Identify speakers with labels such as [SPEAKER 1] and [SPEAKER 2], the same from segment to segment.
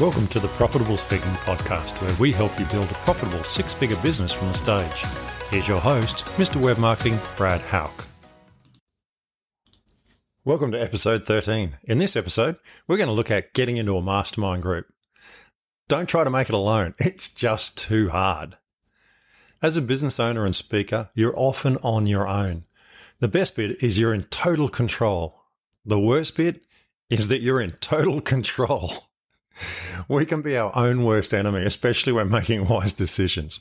[SPEAKER 1] Welcome to the Profitable Speaking Podcast, where we help you build a profitable six figure business from the stage. Here's your host, Mr. Web Marketing, Brad Hauk. Welcome to episode 13. In this episode, we're going to look at getting into a mastermind group. Don't try to make it alone, it's just too hard. As a business owner and speaker, you're often on your own. The best bit is you're in total control. The worst bit is that you're in total control. We can be our own worst enemy, especially when making wise decisions.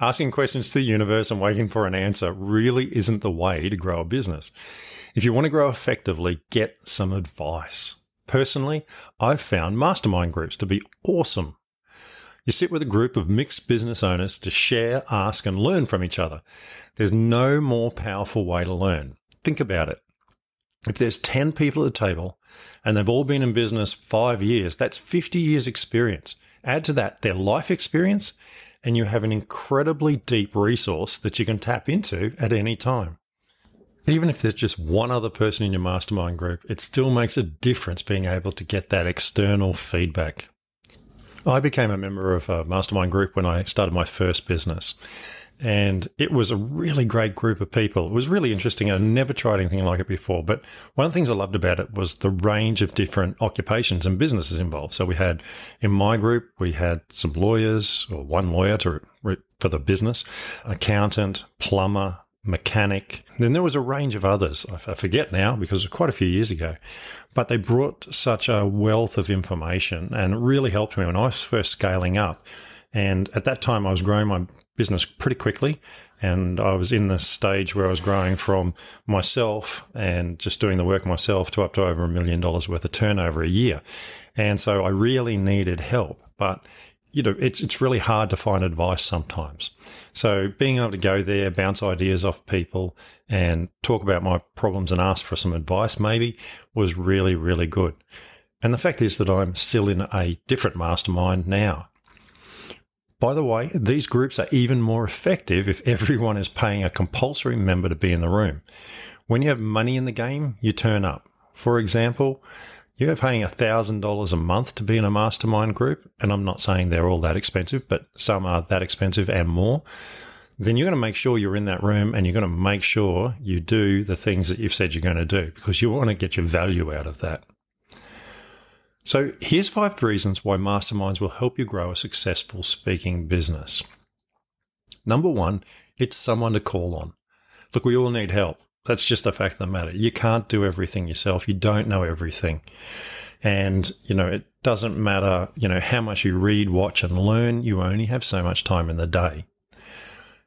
[SPEAKER 1] Asking questions to the universe and waiting for an answer really isn't the way to grow a business. If you want to grow effectively, get some advice. Personally, I've found mastermind groups to be awesome. You sit with a group of mixed business owners to share, ask, and learn from each other. There's no more powerful way to learn. Think about it if there's 10 people at the table and they've all been in business five years, that's 50 years experience. Add to that their life experience, and you have an incredibly deep resource that you can tap into at any time. Even if there's just one other person in your mastermind group, it still makes a difference being able to get that external feedback. I became a member of a mastermind group when I started my first business and it was a really great group of people. It was really interesting. i never tried anything like it before. But one of the things I loved about it was the range of different occupations and businesses involved. So we had, in my group, we had some lawyers or one lawyer to, for the business, accountant, plumber, mechanic. Then there was a range of others. I forget now because quite a few years ago, but they brought such a wealth of information and it really helped me when I was first scaling up. And at that time, I was growing my business pretty quickly. And I was in the stage where I was growing from myself and just doing the work myself to up to over a million dollars worth of turnover a year. And so I really needed help. But you know, it's it's really hard to find advice sometimes. So being able to go there, bounce ideas off people, and talk about my problems and ask for some advice maybe was really really good. And the fact is that I'm still in a different mastermind now, by the way, these groups are even more effective if everyone is paying a compulsory member to be in the room. When you have money in the game, you turn up. For example, you're paying $1,000 a month to be in a mastermind group, and I'm not saying they're all that expensive, but some are that expensive and more. Then you're going to make sure you're in that room and you're going to make sure you do the things that you've said you're going to do because you want to get your value out of that. So, here's five reasons why masterminds will help you grow a successful speaking business. Number one, it's someone to call on. Look, we all need help. That's just a fact of the matter. You can't do everything yourself. You don't know everything. And, you know, it doesn't matter, you know, how much you read, watch, and learn. You only have so much time in the day.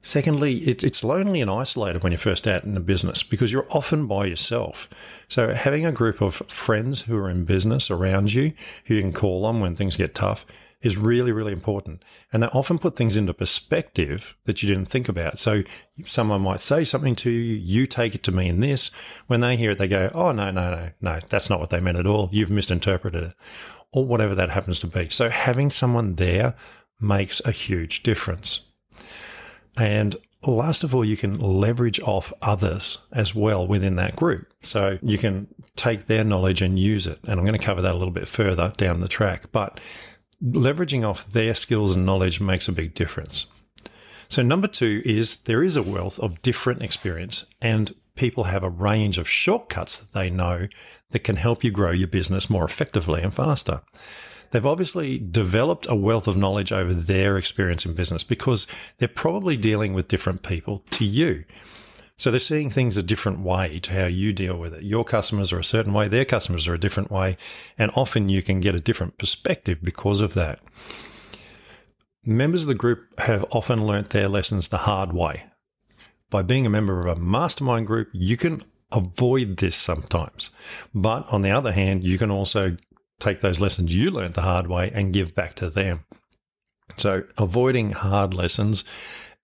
[SPEAKER 1] Secondly, it, it's lonely and isolated when you're first out in a business because you're often by yourself. So, having a group of friends who are in business around you, who you can call on when things get tough, is really, really important. And they often put things into perspective that you didn't think about. So, someone might say something to you, you take it to mean this. When they hear it, they go, Oh, no, no, no, no, that's not what they meant at all. You've misinterpreted it, or whatever that happens to be. So, having someone there makes a huge difference. And last of all, you can leverage off others as well within that group. So you can take their knowledge and use it. And I'm going to cover that a little bit further down the track, but leveraging off their skills and knowledge makes a big difference. So, number two is there is a wealth of different experience, and people have a range of shortcuts that they know that can help you grow your business more effectively and faster they've obviously developed a wealth of knowledge over their experience in business because they're probably dealing with different people to you. So they're seeing things a different way to how you deal with it. Your customers are a certain way, their customers are a different way, and often you can get a different perspective because of that. Members of the group have often learnt their lessons the hard way. By being a member of a mastermind group, you can avoid this sometimes. But on the other hand, you can also take those lessons you learned the hard way and give back to them. So, avoiding hard lessons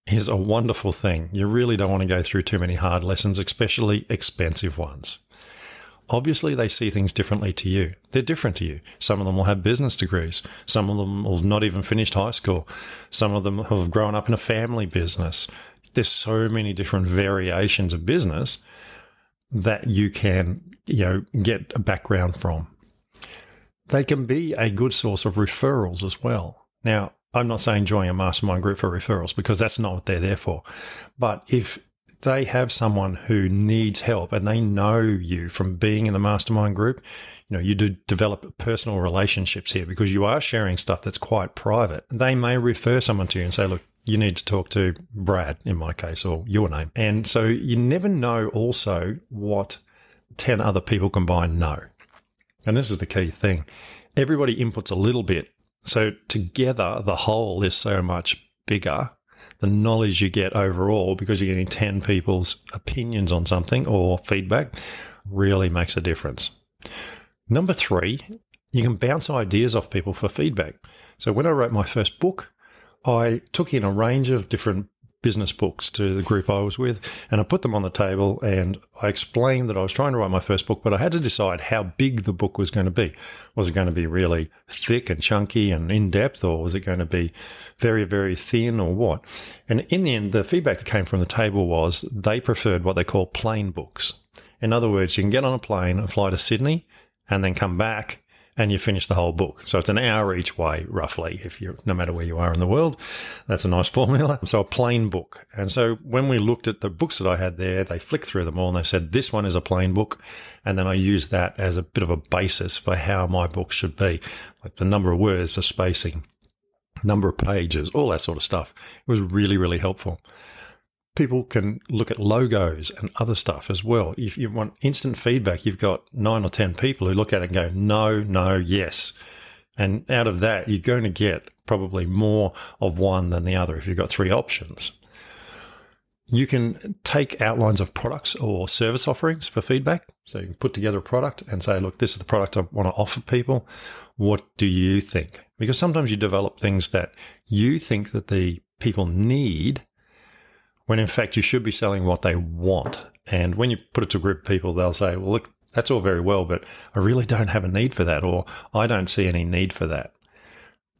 [SPEAKER 1] is a wonderful thing. You really don't want to go through too many hard lessons, especially expensive ones. Obviously, they see things differently to you. They're different to you. Some of them will have business degrees. Some of them will not even finished high school. Some of them have grown up in a family business. There's so many different variations of business that you can, you know, get a background from they can be a good source of referrals as well. Now, I'm not saying join a mastermind group for referrals because that's not what they're there for. But if they have someone who needs help and they know you from being in the mastermind group, you know, you do develop personal relationships here because you are sharing stuff that's quite private. They may refer someone to you and say, look, you need to talk to Brad in my case or your name. And so you never know also what 10 other people combined know and this is the key thing, everybody inputs a little bit. So together, the whole is so much bigger. The knowledge you get overall, because you're getting 10 people's opinions on something or feedback, really makes a difference. Number three, you can bounce ideas off people for feedback. So when I wrote my first book, I took in a range of different business books to the group I was with, and I put them on the table and I explained that I was trying to write my first book, but I had to decide how big the book was going to be. Was it going to be really thick and chunky and in depth, or was it going to be very, very thin, or what? And in the end, the feedback that came from the table was they preferred what they call plain books. In other words, you can get on a plane and fly to Sydney and then come back and you finish the whole book. So it's an hour each way, roughly, if you no matter where you are in the world. That's a nice formula. So a plain book. And so when we looked at the books that I had there, they flicked through them all and they said this one is a plain book, and then I used that as a bit of a basis for how my book should be, like the number of words, the spacing, number of pages, all that sort of stuff. It was really really helpful people can look at logos and other stuff as well. If you want instant feedback, you've got nine or 10 people who look at it and go, no, no, yes. And out of that, you're going to get probably more of one than the other if you've got three options. You can take outlines of products or service offerings for feedback. So you can put together a product and say, look, this is the product I want to offer people. What do you think? Because sometimes you develop things that you think that the people need when in fact you should be selling what they want. And when you put it to a group of people, they'll say, well, look, that's all very well, but I really don't have a need for that, or I don't see any need for that.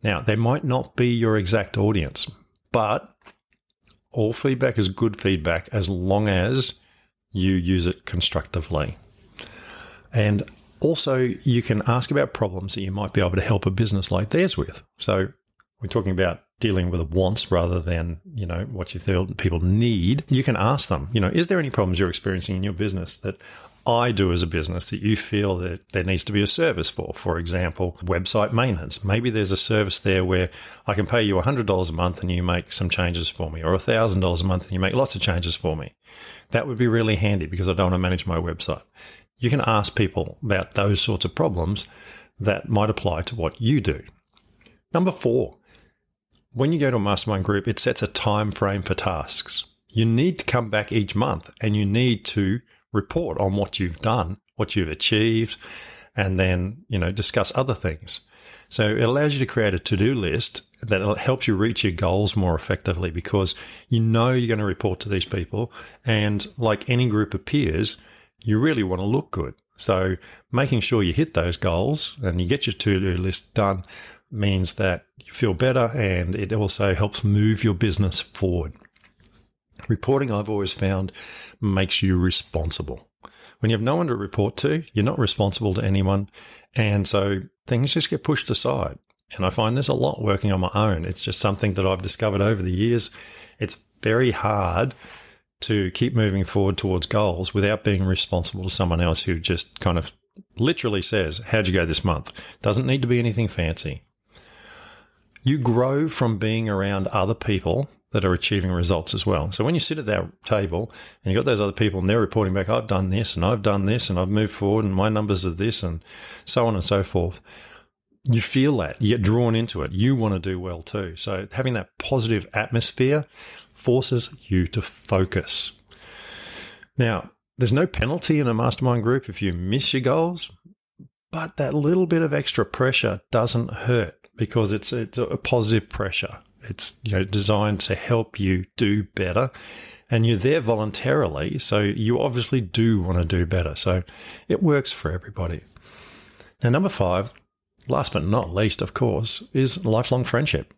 [SPEAKER 1] Now, they might not be your exact audience, but all feedback is good feedback as long as you use it constructively. And also, you can ask about problems that you might be able to help a business like theirs with. So, we're talking about dealing with wants rather than you know what you feel people need you can ask them you know is there any problems you're experiencing in your business that I do as a business that you feel that there needs to be a service for. For example, website maintenance. Maybe there's a service there where I can pay you $100 a month and you make some changes for me, or $1,000 a month and you make lots of changes for me. That would be really handy because I don't want to manage my website. You can ask people about those sorts of problems that might apply to what you do. Number four, when you go to a mastermind group, it sets a time frame for tasks. You need to come back each month and you need to report on what you've done, what you've achieved, and then, you know, discuss other things. So it allows you to create a to-do list that helps you reach your goals more effectively because you know you're going to report to these people and like any group of peers, you really want to look good. So making sure you hit those goals and you get your to-do list done means that you feel better and it also helps move your business forward. Reporting, I've always found, makes you responsible. When you have no one to report to, you're not responsible to anyone. And so things just get pushed aside. And I find there's a lot working on my own. It's just something that I've discovered over the years. It's very hard to keep moving forward towards goals without being responsible to someone else who just kind of literally says, How'd you go this month? Doesn't need to be anything fancy you grow from being around other people that are achieving results as well. So when you sit at that table and you've got those other people and they're reporting back, I've done this and I've done this and I've moved forward and my numbers are this and so on and so forth, you feel that. You get drawn into it. You want to do well too. So having that positive atmosphere forces you to focus. Now, there's no penalty in a mastermind group if you miss your goals, but that little bit of extra pressure doesn't hurt because it's, it's a positive pressure. It's you know designed to help you do better, and you're there voluntarily, so you obviously do want to do better. So it works for everybody. Now, number five, last but not least, of course, is lifelong friendship.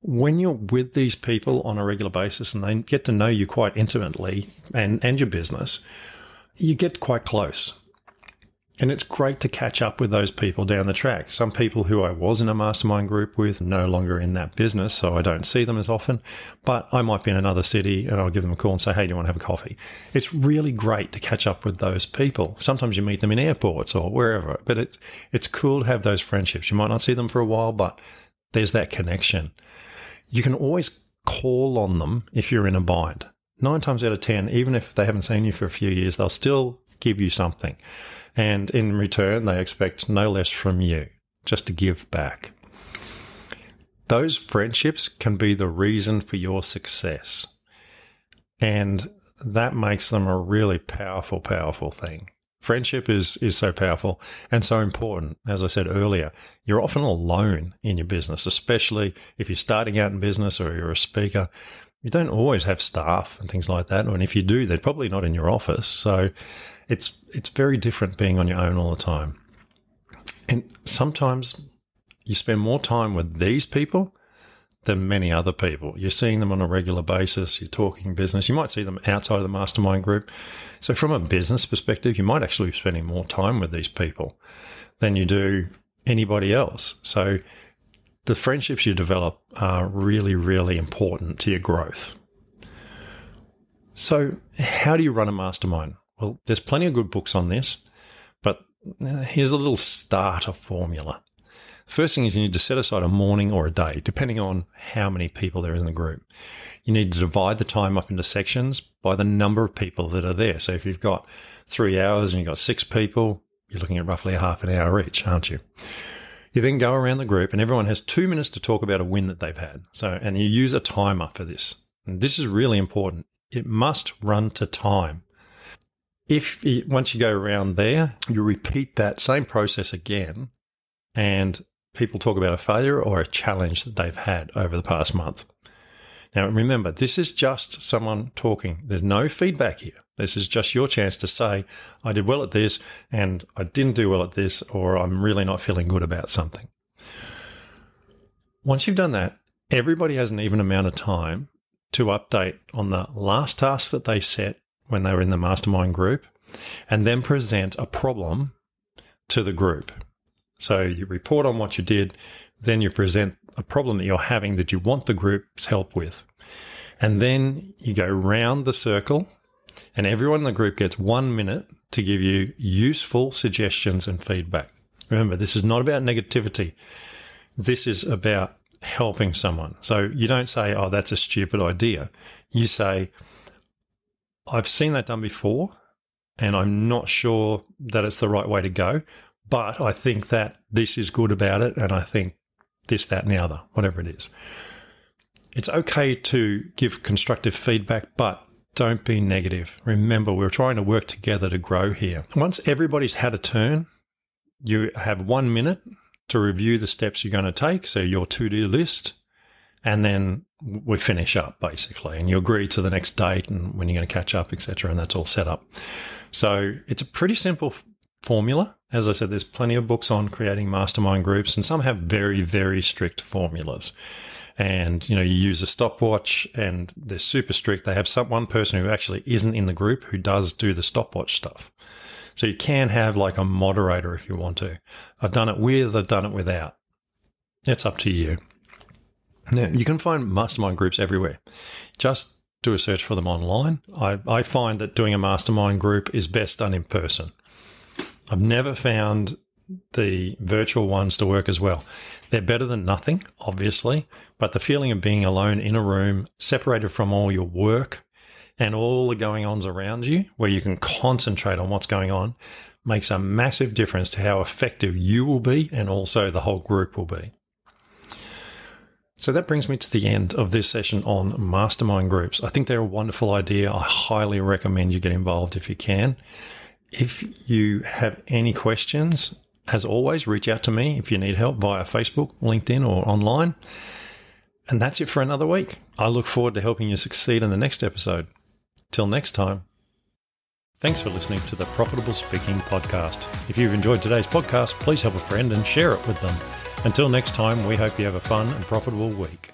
[SPEAKER 1] When you're with these people on a regular basis and they get to know you quite intimately and, and your business, you get quite close. And it's great to catch up with those people down the track. Some people who I was in a mastermind group with, no longer in that business, so I don't see them as often, but I might be in another city and I'll give them a call and say, hey, do you want to have a coffee? It's really great to catch up with those people. Sometimes you meet them in airports or wherever, but it's, it's cool to have those friendships. You might not see them for a while, but there's that connection. You can always call on them if you're in a bind nine times out of 10, even if they haven't seen you for a few years, they'll still give you something. And in return, they expect no less from you, just to give back. Those friendships can be the reason for your success. And that makes them a really powerful, powerful thing. Friendship is, is so powerful and so important. As I said earlier, you're often alone in your business, especially if you're starting out in business or you're a speaker you don't always have staff and things like that. And if you do, they're probably not in your office. So it's it's very different being on your own all the time. And sometimes you spend more time with these people than many other people. You're seeing them on a regular basis, you're talking business, you might see them outside of the mastermind group. So from a business perspective, you might actually be spending more time with these people than you do anybody else. So the friendships you develop are really, really important to your growth. So, how do you run a mastermind? Well, there's plenty of good books on this, but uh, here's a little starter formula. First thing is you need to set aside a morning or a day, depending on how many people there is in the group. You need to divide the time up into sections by the number of people that are there. So if you've got three hours and you've got six people, you're looking at roughly a half an hour each, aren't you? You then go around the group, and everyone has two minutes to talk about a win that they've had. So, and you use a timer for this. And this is really important. It must run to time. If it, once you go around there, you repeat that same process again, and people talk about a failure or a challenge that they've had over the past month. Now, remember, this is just someone talking. There's no feedback here. This is just your chance to say, I did well at this and I didn't do well at this, or I'm really not feeling good about something. Once you've done that, everybody has an even amount of time to update on the last task that they set when they were in the mastermind group and then present a problem to the group. So you report on what you did, then you present a problem that you're having that you want the group's help with. And then you go round the circle and everyone in the group gets one minute to give you useful suggestions and feedback. Remember, this is not about negativity. This is about helping someone. So you don't say, oh, that's a stupid idea. You say, I've seen that done before, and I'm not sure that it's the right way to go, but I think that this is good about it, and I think this, that, and the other, whatever it is. It's okay to give constructive feedback, but don't be negative. Remember, we're trying to work together to grow here. Once everybody's had a turn, you have one minute to review the steps you're going to take. So, your to do list, and then we finish up basically and you agree to the next date and when you're going to catch up etc and that's all set up so it's a pretty simple f- formula as i said there's plenty of books on creating mastermind groups and some have very very strict formulas and you know you use a stopwatch and they're super strict they have some one person who actually isn't in the group who does do the stopwatch stuff so you can have like a moderator if you want to i've done it with i've done it without it's up to you now you can find mastermind groups everywhere just do a search for them online i, I find that doing a mastermind group is best done in person I've never found the virtual ones to work as well. They're better than nothing, obviously, but the feeling of being alone in a room, separated from all your work and all the going ons around you, where you can concentrate on what's going on, makes a massive difference to how effective you will be and also the whole group will be. So that brings me to the end of this session on mastermind groups. I think they're a wonderful idea. I highly recommend you get involved if you can. If you have any questions, as always, reach out to me if you need help via Facebook, LinkedIn, or online. And that's it for another week. I look forward to helping you succeed in the next episode. Till next time. Thanks for listening to the Profitable Speaking Podcast. If you've enjoyed today's podcast, please help a friend and share it with them. Until next time, we hope you have a fun and profitable week.